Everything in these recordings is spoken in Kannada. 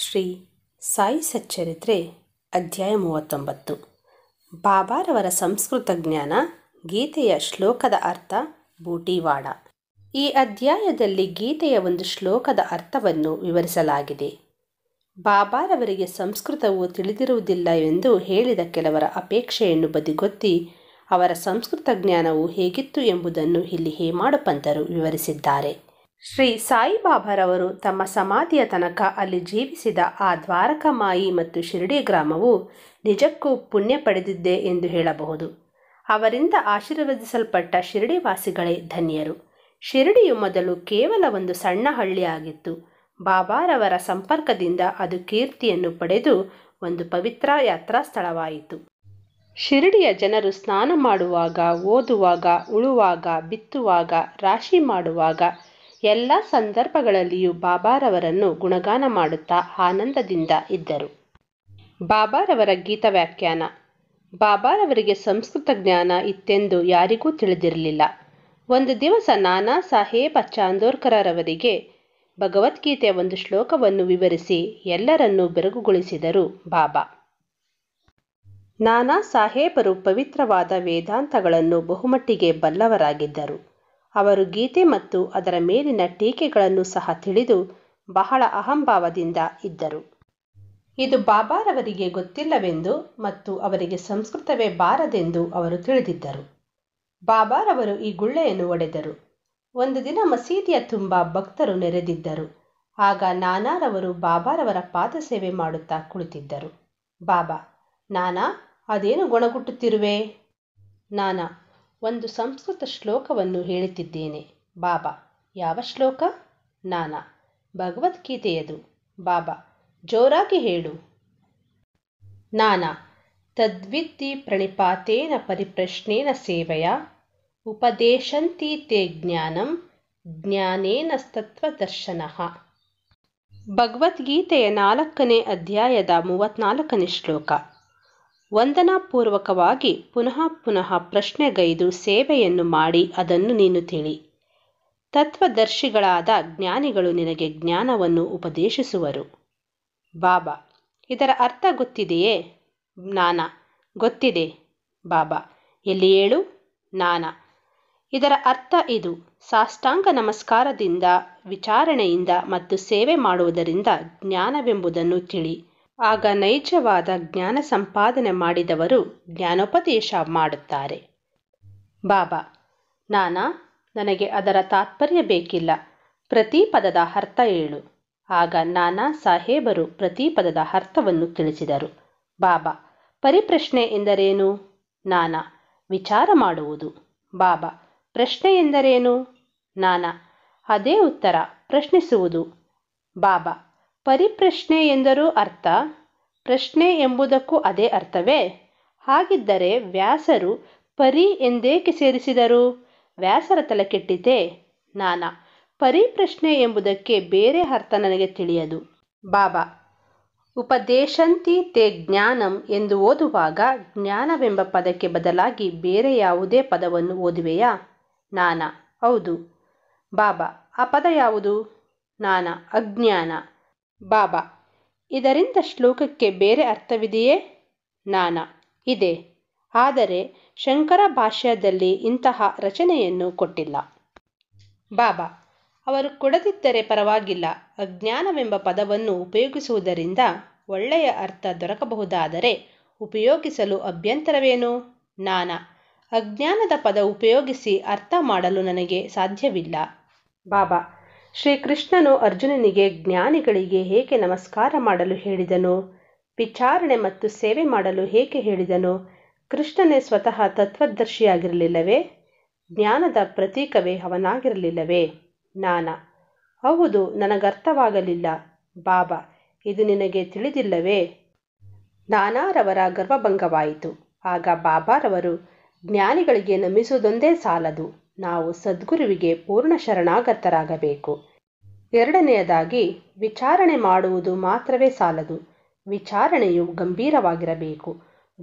ಶ್ರೀ ಸಾಯಿ ಸಚ್ಚರಿತ್ರೆ ಅಧ್ಯಾಯ ಮೂವತ್ತೊಂಬತ್ತು ಬಾಬಾರವರ ಸಂಸ್ಕೃತ ಜ್ಞಾನ ಗೀತೆಯ ಶ್ಲೋಕದ ಅರ್ಥ ಬೂಟಿವಾಡ ಈ ಅಧ್ಯಾಯದಲ್ಲಿ ಗೀತೆಯ ಒಂದು ಶ್ಲೋಕದ ಅರ್ಥವನ್ನು ವಿವರಿಸಲಾಗಿದೆ ಬಾಬಾರವರಿಗೆ ಸಂಸ್ಕೃತವು ತಿಳಿದಿರುವುದಿಲ್ಲ ಎಂದು ಹೇಳಿದ ಕೆಲವರ ಅಪೇಕ್ಷೆಯನ್ನು ಬದಿಗೊತ್ತಿ ಅವರ ಸಂಸ್ಕೃತ ಜ್ಞಾನವು ಹೇಗಿತ್ತು ಎಂಬುದನ್ನು ಇಲ್ಲಿ ಹೇಮಾಡಪಂತರು ವಿವರಿಸಿದ್ದಾರೆ ಶ್ರೀ ಸಾಯಿಬಾಬಾರವರು ತಮ್ಮ ಸಮಾಧಿಯ ತನಕ ಅಲ್ಲಿ ಜೀವಿಸಿದ ಆ ದ್ವಾರಕಮಾಯಿ ಮತ್ತು ಶಿರಡಿ ಗ್ರಾಮವು ನಿಜಕ್ಕೂ ಪುಣ್ಯ ಪಡೆದಿದ್ದೆ ಎಂದು ಹೇಳಬಹುದು ಅವರಿಂದ ಆಶೀರ್ವದಿಸಲ್ಪಟ್ಟ ವಾಸಿಗಳೇ ಧನ್ಯರು ಶಿರಡಿಯು ಮೊದಲು ಕೇವಲ ಒಂದು ಸಣ್ಣ ಹಳ್ಳಿಯಾಗಿತ್ತು ಬಾಬಾರವರ ಸಂಪರ್ಕದಿಂದ ಅದು ಕೀರ್ತಿಯನ್ನು ಪಡೆದು ಒಂದು ಪವಿತ್ರ ಯಾತ್ರಾ ಸ್ಥಳವಾಯಿತು ಶಿರಡಿಯ ಜನರು ಸ್ನಾನ ಮಾಡುವಾಗ ಓದುವಾಗ ಉಳುವಾಗ ಬಿತ್ತುವಾಗ ರಾಶಿ ಮಾಡುವಾಗ ಎಲ್ಲ ಸಂದರ್ಭಗಳಲ್ಲಿಯೂ ಬಾಬಾರವರನ್ನು ಗುಣಗಾನ ಮಾಡುತ್ತಾ ಆನಂದದಿಂದ ಇದ್ದರು ಬಾಬಾರವರ ಗೀತ ವ್ಯಾಖ್ಯಾನ ಬಾಬಾರವರಿಗೆ ಸಂಸ್ಕೃತ ಜ್ಞಾನ ಇತ್ತೆಂದು ಯಾರಿಗೂ ತಿಳಿದಿರಲಿಲ್ಲ ಒಂದು ದಿವಸ ನಾನಾ ಸಾಹೇಬ ಚಾಂದೋರ್ಕರವರಿಗೆ ಭಗವದ್ಗೀತೆಯ ಒಂದು ಶ್ಲೋಕವನ್ನು ವಿವರಿಸಿ ಎಲ್ಲರನ್ನೂ ಬೆರಗುಗೊಳಿಸಿದರು ಬಾಬಾ ನಾನಾ ಸಾಹೇಬರು ಪವಿತ್ರವಾದ ವೇದಾಂತಗಳನ್ನು ಬಹುಮಟ್ಟಿಗೆ ಬಲ್ಲವರಾಗಿದ್ದರು ಅವರು ಗೀತೆ ಮತ್ತು ಅದರ ಮೇಲಿನ ಟೀಕೆಗಳನ್ನು ಸಹ ತಿಳಿದು ಬಹಳ ಅಹಂಭಾವದಿಂದ ಇದ್ದರು ಇದು ಬಾಬಾರವರಿಗೆ ಗೊತ್ತಿಲ್ಲವೆಂದು ಮತ್ತು ಅವರಿಗೆ ಸಂಸ್ಕೃತವೇ ಬಾರದೆಂದು ಅವರು ತಿಳಿದಿದ್ದರು ಬಾಬಾರವರು ಈ ಗುಳ್ಳೆಯನ್ನು ಒಡೆದರು ಒಂದು ದಿನ ಮಸೀದಿಯ ತುಂಬ ಭಕ್ತರು ನೆರೆದಿದ್ದರು ಆಗ ನಾನಾರವರು ಬಾಬಾರವರ ಸೇವೆ ಮಾಡುತ್ತಾ ಕುಳಿತಿದ್ದರು ಬಾಬಾ ನಾನಾ ಅದೇನು ಗೊಣಗುಟ್ಟುತ್ತಿರುವೆ ನಾನಾ ಒಂದು ಸಂಸ್ಕೃತ ಶ್ಲೋಕವನ್ನು ಹೇಳುತ್ತಿದ್ದೇನೆ ಬಾಬಾ ಯಾವ ಶ್ಲೋಕ ನಾನಾ ಭಗವದ್ಗೀತೆಯದು ಬಾಬಾ ಜೋರಾಗಿ ಹೇಳು ನಾನಾ ತದ್ವಿದ್ಧಿ ಪ್ರಣಿಪಾತೇನ ಪರಿಪ್ರಶ್ನೇನ ಸೇವೆಯ ಉಪದೇಶಂತೀತೆ ಜ್ಞಾನಂ ಜ್ಞಾನೇನ ತತ್ವದರ್ಶನ ಭಗವದ್ಗೀತೆಯ ನಾಲ್ಕನೇ ಅಧ್ಯಾಯದ ಮೂವತ್ನಾಲ್ಕನೇ ಶ್ಲೋಕ ವಂದನಾಪೂರ್ವಕವಾಗಿ ಪುನಃ ಪುನಃ ಪ್ರಶ್ನೆಗೈದು ಸೇವೆಯನ್ನು ಮಾಡಿ ಅದನ್ನು ನೀನು ತಿಳಿ ತತ್ವದರ್ಶಿಗಳಾದ ಜ್ಞಾನಿಗಳು ನಿನಗೆ ಜ್ಞಾನವನ್ನು ಉಪದೇಶಿಸುವರು ಬಾಬಾ ಇದರ ಅರ್ಥ ಗೊತ್ತಿದೆಯೇ ಜ್ಞಾನ ಗೊತ್ತಿದೆ ಬಾಬಾ ಎಲ್ಲಿ ಏಳು ನಾನ ಇದರ ಅರ್ಥ ಇದು ಸಾಷ್ಟಾಂಗ ನಮಸ್ಕಾರದಿಂದ ವಿಚಾರಣೆಯಿಂದ ಮತ್ತು ಸೇವೆ ಮಾಡುವುದರಿಂದ ಜ್ಞಾನವೆಂಬುದನ್ನು ತಿಳಿ ಆಗ ನೈಜವಾದ ಜ್ಞಾನ ಸಂಪಾದನೆ ಮಾಡಿದವರು ಜ್ಞಾನೋಪದೇಶ ಮಾಡುತ್ತಾರೆ ಬಾಬಾ ನಾನಾ ನನಗೆ ಅದರ ತಾತ್ಪರ್ಯ ಬೇಕಿಲ್ಲ ಪ್ರತಿ ಪದದ ಅರ್ಥ ಹೇಳು ಆಗ ನಾನಾ ಸಾಹೇಬರು ಪ್ರತಿ ಪದದ ಅರ್ಥವನ್ನು ತಿಳಿಸಿದರು ಬಾಬಾ ಪರಿಪ್ರಶ್ನೆ ಎಂದರೇನು ನಾನಾ ವಿಚಾರ ಮಾಡುವುದು ಬಾಬಾ ಪ್ರಶ್ನೆ ಎಂದರೇನು ನಾನಾ ಅದೇ ಉತ್ತರ ಪ್ರಶ್ನಿಸುವುದು ಬಾಬಾ ಪರಿಪ್ರಶ್ನೆ ಎಂದರೂ ಅರ್ಥ ಪ್ರಶ್ನೆ ಎಂಬುದಕ್ಕೂ ಅದೇ ಅರ್ಥವೇ ಹಾಗಿದ್ದರೆ ವ್ಯಾಸರು ಪರಿ ಎಂದೇಕೆ ಸೇರಿಸಿದರು ವ್ಯಾಸರ ತಲೆ ಕೆಟ್ಟಿದ್ದೆ ನಾನಾ ಪರಿಪ್ರಶ್ನೆ ಎಂಬುದಕ್ಕೆ ಬೇರೆ ಅರ್ಥ ನನಗೆ ತಿಳಿಯದು ಬಾಬಾ ಉಪದೇಶಂತಿ ತೇ ಜ್ಞಾನಂ ಎಂದು ಓದುವಾಗ ಜ್ಞಾನವೆಂಬ ಪದಕ್ಕೆ ಬದಲಾಗಿ ಬೇರೆ ಯಾವುದೇ ಪದವನ್ನು ಓದುವೆಯಾ ನಾನಾ ಹೌದು ಬಾಬಾ ಆ ಪದ ಯಾವುದು ನಾನಾ ಅಜ್ಞಾನ ಬಾಬಾ ಇದರಿಂದ ಶ್ಲೋಕಕ್ಕೆ ಬೇರೆ ಅರ್ಥವಿದೆಯೇ ನಾನಾ ಇದೆ ಆದರೆ ಶಂಕರ ಭಾಷ್ಯದಲ್ಲಿ ಇಂತಹ ರಚನೆಯನ್ನು ಕೊಟ್ಟಿಲ್ಲ ಬಾಬಾ ಅವರು ಕೊಡದಿದ್ದರೆ ಪರವಾಗಿಲ್ಲ ಅಜ್ಞಾನವೆಂಬ ಪದವನ್ನು ಉಪಯೋಗಿಸುವುದರಿಂದ ಒಳ್ಳೆಯ ಅರ್ಥ ದೊರಕಬಹುದಾದರೆ ಉಪಯೋಗಿಸಲು ಅಭ್ಯಂತರವೇನು ನಾನ ಅಜ್ಞಾನದ ಪದ ಉಪಯೋಗಿಸಿ ಅರ್ಥ ಮಾಡಲು ನನಗೆ ಸಾಧ್ಯವಿಲ್ಲ ಬಾಬಾ ಶ್ರೀಕೃಷ್ಣನು ಅರ್ಜುನನಿಗೆ ಜ್ಞಾನಿಗಳಿಗೆ ಹೇಗೆ ನಮಸ್ಕಾರ ಮಾಡಲು ಹೇಳಿದನು ವಿಚಾರಣೆ ಮತ್ತು ಸೇವೆ ಮಾಡಲು ಹೇಗೆ ಹೇಳಿದನು ಕೃಷ್ಣನೇ ಸ್ವತಃ ತತ್ವದರ್ಶಿಯಾಗಿರಲಿಲ್ಲವೇ ಜ್ಞಾನದ ಪ್ರತೀಕವೇ ಅವನಾಗಿರಲಿಲ್ಲವೇ ನಾನ ಹೌದು ನನಗರ್ಥವಾಗಲಿಲ್ಲ ಬಾಬಾ ಇದು ನಿನಗೆ ತಿಳಿದಿಲ್ಲವೇ ನಾನಾರವರ ಗರ್ವಭಂಗವಾಯಿತು ಆಗ ಬಾಬಾರವರು ಜ್ಞಾನಿಗಳಿಗೆ ನಮಿಸುವುದೊಂದೇ ಸಾಲದು ನಾವು ಸದ್ಗುರುವಿಗೆ ಪೂರ್ಣ ಶರಣಾಗತರಾಗಬೇಕು ಎರಡನೆಯದಾಗಿ ವಿಚಾರಣೆ ಮಾಡುವುದು ಮಾತ್ರವೇ ಸಾಲದು ವಿಚಾರಣೆಯು ಗಂಭೀರವಾಗಿರಬೇಕು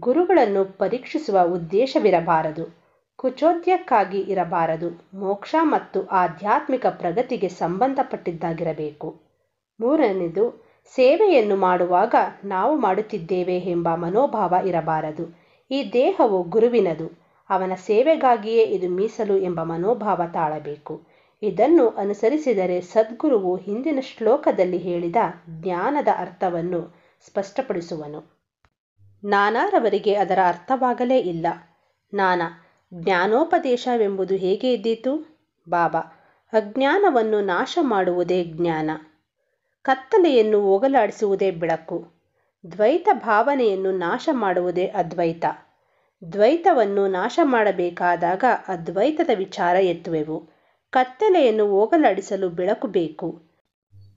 ಗುರುಗಳನ್ನು ಪರೀಕ್ಷಿಸುವ ಉದ್ದೇಶವಿರಬಾರದು ಕುಚೋದ್ಯಕ್ಕಾಗಿ ಇರಬಾರದು ಮೋಕ್ಷ ಮತ್ತು ಆಧ್ಯಾತ್ಮಿಕ ಪ್ರಗತಿಗೆ ಸಂಬಂಧಪಟ್ಟಿದ್ದಾಗಿರಬೇಕು ಮೂರನೆಯದು ಸೇವೆಯನ್ನು ಮಾಡುವಾಗ ನಾವು ಮಾಡುತ್ತಿದ್ದೇವೆ ಎಂಬ ಮನೋಭಾವ ಇರಬಾರದು ಈ ದೇಹವು ಗುರುವಿನದು ಅವನ ಸೇವೆಗಾಗಿಯೇ ಇದು ಮೀಸಲು ಎಂಬ ಮನೋಭಾವ ತಾಳಬೇಕು ಇದನ್ನು ಅನುಸರಿಸಿದರೆ ಸದ್ಗುರುವು ಹಿಂದಿನ ಶ್ಲೋಕದಲ್ಲಿ ಹೇಳಿದ ಜ್ಞಾನದ ಅರ್ಥವನ್ನು ಸ್ಪಷ್ಟಪಡಿಸುವನು ನಾನಾರವರಿಗೆ ಅದರ ಅರ್ಥವಾಗಲೇ ಇಲ್ಲ ನಾನಾ ಜ್ಞಾನೋಪದೇಶವೆಂಬುದು ಹೇಗೆ ಇದ್ದೀತು ಬಾಬಾ ಅಜ್ಞಾನವನ್ನು ನಾಶ ಮಾಡುವುದೇ ಜ್ಞಾನ ಕತ್ತಲೆಯನ್ನು ಹೋಗಲಾಡಿಸುವುದೇ ಬೆಳಕು ದ್ವೈತ ಭಾವನೆಯನ್ನು ನಾಶ ಮಾಡುವುದೇ ಅದ್ವೈತ ದ್ವೈತವನ್ನು ನಾಶ ಮಾಡಬೇಕಾದಾಗ ಅದ್ವೈತದ ವಿಚಾರ ಎತ್ತುವೆವು ಕತ್ತಲೆಯನ್ನು ಹೋಗಲಾಡಿಸಲು ಬೆಳಕು ಬೇಕು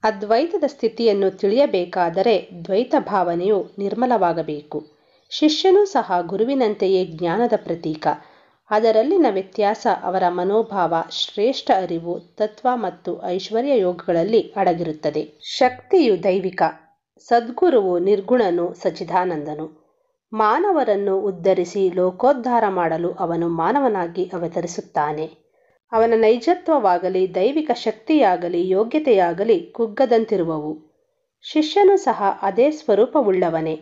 ಅದ್ವೈತದ ಸ್ಥಿತಿಯನ್ನು ತಿಳಿಯಬೇಕಾದರೆ ದ್ವೈತ ಭಾವನೆಯು ನಿರ್ಮಲವಾಗಬೇಕು ಶಿಷ್ಯನೂ ಸಹ ಗುರುವಿನಂತೆಯೇ ಜ್ಞಾನದ ಪ್ರತೀಕ ಅದರಲ್ಲಿನ ವ್ಯತ್ಯಾಸ ಅವರ ಮನೋಭಾವ ಶ್ರೇಷ್ಠ ಅರಿವು ತತ್ವ ಮತ್ತು ಐಶ್ವರ್ಯ ಯೋಗಗಳಲ್ಲಿ ಅಡಗಿರುತ್ತದೆ ಶಕ್ತಿಯು ದೈವಿಕ ಸದ್ಗುರುವು ನಿರ್ಗುಣನು ಸಚಿದಾನಂದನು ಮಾನವರನ್ನು ಉದ್ಧರಿಸಿ ಲೋಕೋದ್ಧಾರ ಮಾಡಲು ಅವನು ಮಾನವನಾಗಿ ಅವತರಿಸುತ್ತಾನೆ ಅವನ ನೈಜತ್ವವಾಗಲಿ ದೈವಿಕ ಶಕ್ತಿಯಾಗಲಿ ಯೋಗ್ಯತೆಯಾಗಲಿ ಕುಗ್ಗದಂತಿರುವವು ಶಿಷ್ಯನು ಸಹ ಅದೇ ಸ್ವರೂಪವುಳ್ಳವನೇ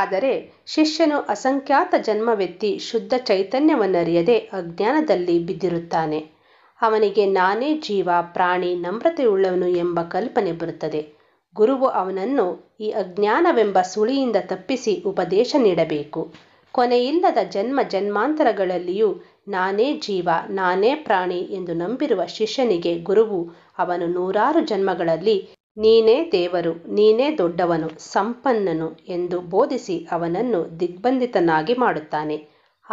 ಆದರೆ ಶಿಷ್ಯನು ಅಸಂಖ್ಯಾತ ಜನ್ಮವೆತ್ತಿ ಶುದ್ಧ ಚೈತನ್ಯವನ್ನರಿಯದೆ ಅಜ್ಞಾನದಲ್ಲಿ ಬಿದ್ದಿರುತ್ತಾನೆ ಅವನಿಗೆ ನಾನೇ ಜೀವ ಪ್ರಾಣಿ ನಮ್ರತೆಯುಳ್ಳವನು ಎಂಬ ಕಲ್ಪನೆ ಬರುತ್ತದೆ ಗುರುವು ಅವನನ್ನು ಈ ಅಜ್ಞಾನವೆಂಬ ಸುಳಿಯಿಂದ ತಪ್ಪಿಸಿ ಉಪದೇಶ ನೀಡಬೇಕು ಕೊನೆಯಿಲ್ಲದ ಜನ್ಮ ಜನ್ಮಾಂತರಗಳಲ್ಲಿಯೂ ನಾನೇ ಜೀವ ನಾನೇ ಪ್ರಾಣಿ ಎಂದು ನಂಬಿರುವ ಶಿಷ್ಯನಿಗೆ ಗುರುವು ಅವನು ನೂರಾರು ಜನ್ಮಗಳಲ್ಲಿ ನೀನೇ ದೇವರು ನೀನೇ ದೊಡ್ಡವನು ಸಂಪನ್ನನು ಎಂದು ಬೋಧಿಸಿ ಅವನನ್ನು ದಿಗ್ಬಂಧಿತನಾಗಿ ಮಾಡುತ್ತಾನೆ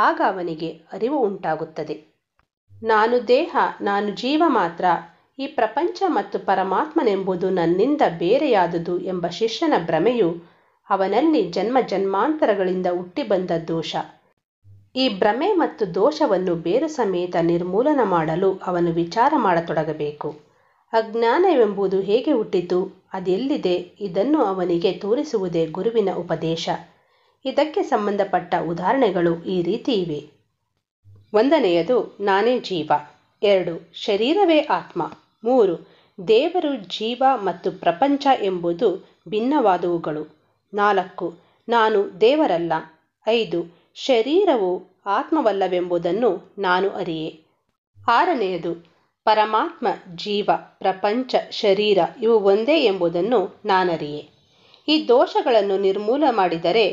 ಆಗ ಅವನಿಗೆ ಅರಿವು ಉಂಟಾಗುತ್ತದೆ ನಾನು ದೇಹ ನಾನು ಜೀವ ಮಾತ್ರ ಈ ಪ್ರಪಂಚ ಮತ್ತು ಪರಮಾತ್ಮನೆಂಬುದು ನನ್ನಿಂದ ಬೇರೆಯಾದುದು ಎಂಬ ಶಿಷ್ಯನ ಭ್ರಮೆಯು ಅವನಲ್ಲಿ ಜನ್ಮ ಜನ್ಮಾಂತರಗಳಿಂದ ಹುಟ್ಟಿಬಂದ ದೋಷ ಈ ಭ್ರಮೆ ಮತ್ತು ದೋಷವನ್ನು ಬೇರು ಸಮೇತ ನಿರ್ಮೂಲನ ಮಾಡಲು ಅವನು ವಿಚಾರ ಮಾಡತೊಡಗಬೇಕು ಅಜ್ಞಾನವೆಂಬುದು ಹೇಗೆ ಹುಟ್ಟಿತು ಅದೆಲ್ಲಿದೆ ಇದನ್ನು ಅವನಿಗೆ ತೋರಿಸುವುದೇ ಗುರುವಿನ ಉಪದೇಶ ಇದಕ್ಕೆ ಸಂಬಂಧಪಟ್ಟ ಉದಾಹರಣೆಗಳು ಈ ರೀತಿ ಇವೆ ಒಂದನೆಯದು ನಾನೇ ಜೀವ ಎರಡು ಶರೀರವೇ ಆತ್ಮ ಮೂರು ದೇವರು ಜೀವ ಮತ್ತು ಪ್ರಪಂಚ ಎಂಬುದು ಭಿನ್ನವಾದವುಗಳು ನಾಲ್ಕು ನಾನು ದೇವರಲ್ಲ ಐದು ಶರೀರವು ಆತ್ಮವಲ್ಲವೆಂಬುದನ್ನು ನಾನು ಅರಿಯೆ ಆರನೆಯದು ಪರಮಾತ್ಮ ಜೀವ ಪ್ರಪಂಚ ಶರೀರ ಇವು ಒಂದೇ ಎಂಬುದನ್ನು ನಾನರಿಯೆ ಈ ದೋಷಗಳನ್ನು ನಿರ್ಮೂಲ ಮಾಡಿದರೆ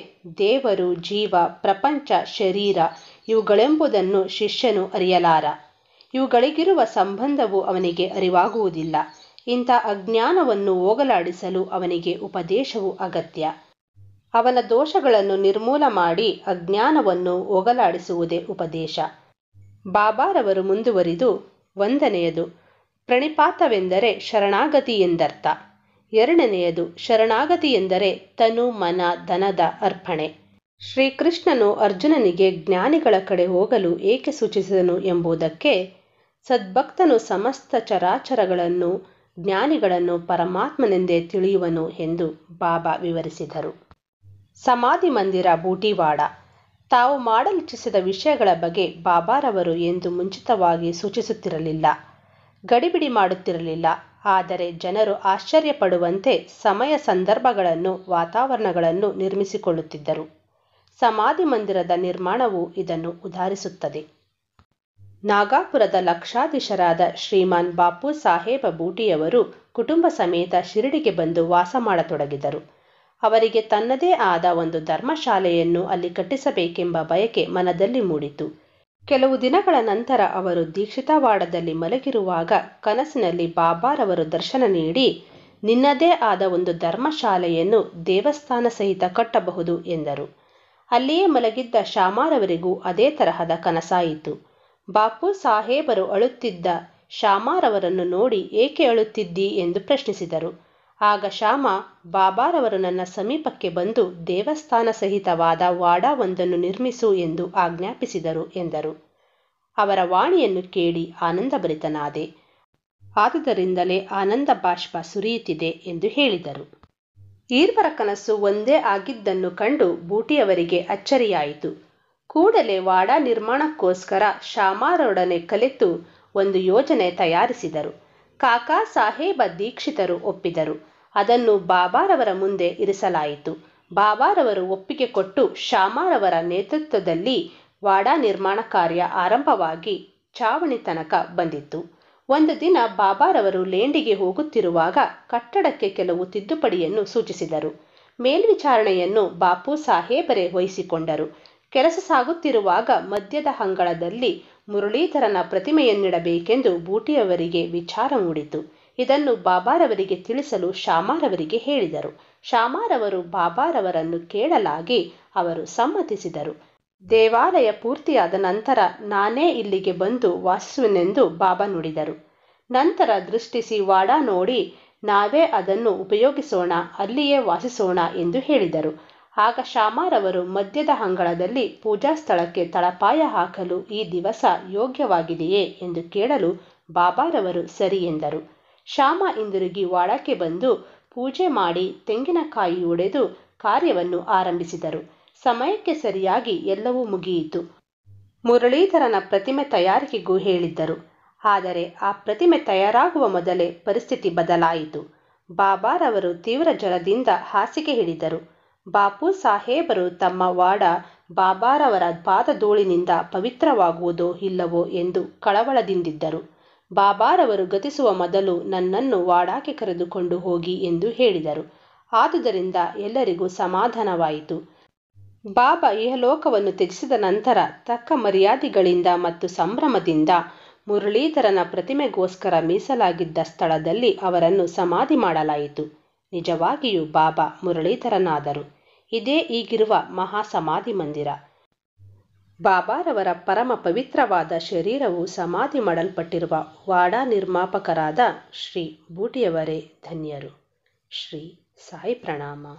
ದೇವರು ಜೀವ ಪ್ರಪಂಚ ಶರೀರ ಇವುಗಳೆಂಬುದನ್ನು ಶಿಷ್ಯನು ಅರಿಯಲಾರ ಇವುಗಳಿಗಿರುವ ಸಂಬಂಧವು ಅವನಿಗೆ ಅರಿವಾಗುವುದಿಲ್ಲ ಇಂಥ ಅಜ್ಞಾನವನ್ನು ಹೋಗಲಾಡಿಸಲು ಅವನಿಗೆ ಉಪದೇಶವು ಅಗತ್ಯ ಅವನ ದೋಷಗಳನ್ನು ನಿರ್ಮೂಲ ಮಾಡಿ ಅಜ್ಞಾನವನ್ನು ಹೋಗಲಾಡಿಸುವುದೇ ಉಪದೇಶ ಬಾಬಾರವರು ಮುಂದುವರಿದು ಒಂದನೆಯದು ಪ್ರಣಿಪಾತವೆಂದರೆ ಶರಣಾಗತಿ ಎಂದರ್ಥ ಎರಡನೆಯದು ಶರಣಾಗತಿ ಎಂದರೆ ತನು ಮನ ಧನದ ಅರ್ಪಣೆ ಶ್ರೀಕೃಷ್ಣನು ಅರ್ಜುನನಿಗೆ ಜ್ಞಾನಿಗಳ ಕಡೆ ಹೋಗಲು ಏಕೆ ಸೂಚಿಸಿದನು ಎಂಬುದಕ್ಕೆ ಸದ್ಭಕ್ತನು ಸಮಸ್ತ ಚರಾಚರಗಳನ್ನು ಜ್ಞಾನಿಗಳನ್ನು ಪರಮಾತ್ಮನೆಂದೇ ತಿಳಿಯುವನು ಎಂದು ಬಾಬಾ ವಿವರಿಸಿದರು ಸಮಾಧಿ ಮಂದಿರ ಬೂಟಿವಾಡ ತಾವು ಮಾಡಲಿಚ್ಛಿಸಿದ ವಿಷಯಗಳ ಬಗ್ಗೆ ಬಾಬಾರವರು ಎಂದು ಮುಂಚಿತವಾಗಿ ಸೂಚಿಸುತ್ತಿರಲಿಲ್ಲ ಗಡಿಬಿಡಿ ಮಾಡುತ್ತಿರಲಿಲ್ಲ ಆದರೆ ಜನರು ಆಶ್ಚರ್ಯಪಡುವಂತೆ ಸಮಯ ಸಂದರ್ಭಗಳನ್ನು ವಾತಾವರಣಗಳನ್ನು ನಿರ್ಮಿಸಿಕೊಳ್ಳುತ್ತಿದ್ದರು ಸಮಾಧಿ ಮಂದಿರದ ನಿರ್ಮಾಣವು ಇದನ್ನು ಉದಾಹರಿಸುತ್ತದೆ ನಾಗಾಪುರದ ಲಕ್ಷಾಧೀಶರಾದ ಶ್ರೀಮಾನ್ ಬಾಪು ಸಾಹೇಬ ಬೂಟಿಯವರು ಕುಟುಂಬ ಸಮೇತ ಶಿರಡಿಗೆ ಬಂದು ವಾಸ ಮಾಡತೊಡಗಿದರು ಅವರಿಗೆ ತನ್ನದೇ ಆದ ಒಂದು ಧರ್ಮಶಾಲೆಯನ್ನು ಅಲ್ಲಿ ಕಟ್ಟಿಸಬೇಕೆಂಬ ಬಯಕೆ ಮನದಲ್ಲಿ ಮೂಡಿತು ಕೆಲವು ದಿನಗಳ ನಂತರ ಅವರು ದೀಕ್ಷಿತವಾಡದಲ್ಲಿ ಮಲಗಿರುವಾಗ ಕನಸಿನಲ್ಲಿ ಬಾಬಾರವರು ದರ್ಶನ ನೀಡಿ ನಿನ್ನದೇ ಆದ ಒಂದು ಧರ್ಮಶಾಲೆಯನ್ನು ದೇವಸ್ಥಾನ ಸಹಿತ ಕಟ್ಟಬಹುದು ಎಂದರು ಅಲ್ಲಿಯೇ ಮಲಗಿದ್ದ ಶಾಮಾರವರಿಗೂ ಅದೇ ತರಹದ ಕನಸಾಯಿತು ಬಾಪು ಸಾಹೇಬರು ಅಳುತ್ತಿದ್ದ ಶಾಮಾರವರನ್ನು ನೋಡಿ ಏಕೆ ಅಳುತ್ತಿದ್ದಿ ಎಂದು ಪ್ರಶ್ನಿಸಿದರು ಆಗ ಶ್ಯಾಮ ಬಾಬಾರವರು ನನ್ನ ಸಮೀಪಕ್ಕೆ ಬಂದು ದೇವಸ್ಥಾನ ಸಹಿತವಾದ ವಾಡಾವೊಂದನ್ನು ನಿರ್ಮಿಸು ಎಂದು ಆಜ್ಞಾಪಿಸಿದರು ಎಂದರು ಅವರ ವಾಣಿಯನ್ನು ಕೇಳಿ ಆನಂದಭರಿತನಾದೆ ಆದುದರಿಂದಲೇ ಆನಂದ ಬಾಷ್ಪ ಸುರಿಯುತ್ತಿದೆ ಎಂದು ಹೇಳಿದರು ಈರ್ವರ ಕನಸು ಒಂದೇ ಆಗಿದ್ದನ್ನು ಕಂಡು ಬೂಟಿಯವರಿಗೆ ಅಚ್ಚರಿಯಾಯಿತು ಕೂಡಲೇ ವಾಡ ನಿರ್ಮಾಣಕ್ಕೋಸ್ಕರ ಶಾಮಾರೊಡನೆ ಕಲೆತು ಒಂದು ಯೋಜನೆ ತಯಾರಿಸಿದರು ಕಾಕಾ ಸಾಹೇಬ ದೀಕ್ಷಿತರು ಒಪ್ಪಿದರು ಅದನ್ನು ಬಾಬಾರವರ ಮುಂದೆ ಇರಿಸಲಾಯಿತು ಬಾಬಾರವರು ಒಪ್ಪಿಗೆ ಕೊಟ್ಟು ಶಾಮಾರವರ ನೇತೃತ್ವದಲ್ಲಿ ವಾಡ ನಿರ್ಮಾಣ ಕಾರ್ಯ ಆರಂಭವಾಗಿ ಚಾವಣಿ ತನಕ ಬಂದಿತ್ತು ಒಂದು ದಿನ ಬಾಬಾರವರು ಲೇಂಡಿಗೆ ಹೋಗುತ್ತಿರುವಾಗ ಕಟ್ಟಡಕ್ಕೆ ಕೆಲವು ತಿದ್ದುಪಡಿಯನ್ನು ಸೂಚಿಸಿದರು ಮೇಲ್ವಿಚಾರಣೆಯನ್ನು ಬಾಪು ಸಾಹೇಬರೇ ವಹಿಸಿಕೊಂಡರು ಕೆಲಸ ಸಾಗುತ್ತಿರುವಾಗ ಮದ್ಯದ ಅಂಗಳದಲ್ಲಿ ಮುರಳೀಧರನ ಪ್ರತಿಮೆಯನ್ನಿಡಬೇಕೆಂದು ಬೂಟಿಯವರಿಗೆ ವಿಚಾರ ಮೂಡಿತು ಇದನ್ನು ಬಾಬಾರವರಿಗೆ ತಿಳಿಸಲು ಶಾಮಾರವರಿಗೆ ಹೇಳಿದರು ಶಾಮಾರವರು ಬಾಬಾರವರನ್ನು ಕೇಳಲಾಗಿ ಅವರು ಸಮ್ಮತಿಸಿದರು ದೇವಾಲಯ ಪೂರ್ತಿಯಾದ ನಂತರ ನಾನೇ ಇಲ್ಲಿಗೆ ಬಂದು ವಾಸಿಸುವೆನೆಂದು ಬಾಬಾ ನುಡಿದರು ನಂತರ ದೃಷ್ಟಿಸಿ ವಾಡ ನೋಡಿ ನಾವೇ ಅದನ್ನು ಉಪಯೋಗಿಸೋಣ ಅಲ್ಲಿಯೇ ವಾಸಿಸೋಣ ಎಂದು ಹೇಳಿದರು ಆಗ ಶಾಮಾರವರು ಮಧ್ಯದ ಅಂಗಳದಲ್ಲಿ ಪೂಜಾ ಸ್ಥಳಕ್ಕೆ ತಳಪಾಯ ಹಾಕಲು ಈ ದಿವಸ ಯೋಗ್ಯವಾಗಿದೆಯೇ ಎಂದು ಕೇಳಲು ಬಾಬಾರವರು ಸರಿ ಎಂದರು ಶ್ಯಾಮ ಹಿಂದಿರುಗಿ ವಾಡಕ್ಕೆ ಬಂದು ಪೂಜೆ ಮಾಡಿ ತೆಂಗಿನಕಾಯಿ ಒಡೆದು ಕಾರ್ಯವನ್ನು ಆರಂಭಿಸಿದರು ಸಮಯಕ್ಕೆ ಸರಿಯಾಗಿ ಎಲ್ಲವೂ ಮುಗಿಯಿತು ಮುರಳೀಧರನ ಪ್ರತಿಮೆ ತಯಾರಿಕೆಗೂ ಹೇಳಿದ್ದರು ಆದರೆ ಆ ಪ್ರತಿಮೆ ತಯಾರಾಗುವ ಮೊದಲೇ ಪರಿಸ್ಥಿತಿ ಬದಲಾಯಿತು ಬಾಬಾರವರು ತೀವ್ರ ಜ್ವರದಿಂದ ಹಾಸಿಗೆ ಹಿಡಿದರು ಬಾಪು ಸಾಹೇಬರು ತಮ್ಮ ವಾಡ ಬಾಬಾರವರ ಪಾದಧೂಳಿನಿಂದ ಪವಿತ್ರವಾಗುವುದೋ ಇಲ್ಲವೋ ಎಂದು ಕಳವಳದಿಂದಿದ್ದರು ಬಾಬಾರವರು ಗತಿಸುವ ಮೊದಲು ನನ್ನನ್ನು ವಾಡಾಕೆ ಕರೆದುಕೊಂಡು ಹೋಗಿ ಎಂದು ಹೇಳಿದರು ಆದುದರಿಂದ ಎಲ್ಲರಿಗೂ ಸಮಾಧಾನವಾಯಿತು ಬಾಬಾ ಇಹಲೋಕವನ್ನು ತ್ಯಜಿಸಿದ ನಂತರ ತಕ್ಕ ಮರ್ಯಾದೆಗಳಿಂದ ಮತ್ತು ಸಂಭ್ರಮದಿಂದ ಮುರಳೀಧರನ ಪ್ರತಿಮೆಗೋಸ್ಕರ ಮೀಸಲಾಗಿದ್ದ ಸ್ಥಳದಲ್ಲಿ ಅವರನ್ನು ಸಮಾಧಿ ಮಾಡಲಾಯಿತು ನಿಜವಾಗಿಯೂ ಬಾಬಾ ಮುರಳೀಧರನಾದರು ಇದೇ ಈಗಿರುವ ಮಹಾಸಮಾಧಿ ಮಂದಿರ ಬಾಬಾರವರ ಪರಮ ಪವಿತ್ರವಾದ ಶರೀರವು ಸಮಾಧಿ ಮಾಡಲ್ಪಟ್ಟಿರುವ ವಾಡಾ ನಿರ್ಮಾಪಕರಾದ ಶ್ರೀ ಬೂಟಿಯವರೇ ಧನ್ಯರು ಶ್ರೀ ಸಾಯಿ ಪ್ರಣಾಮ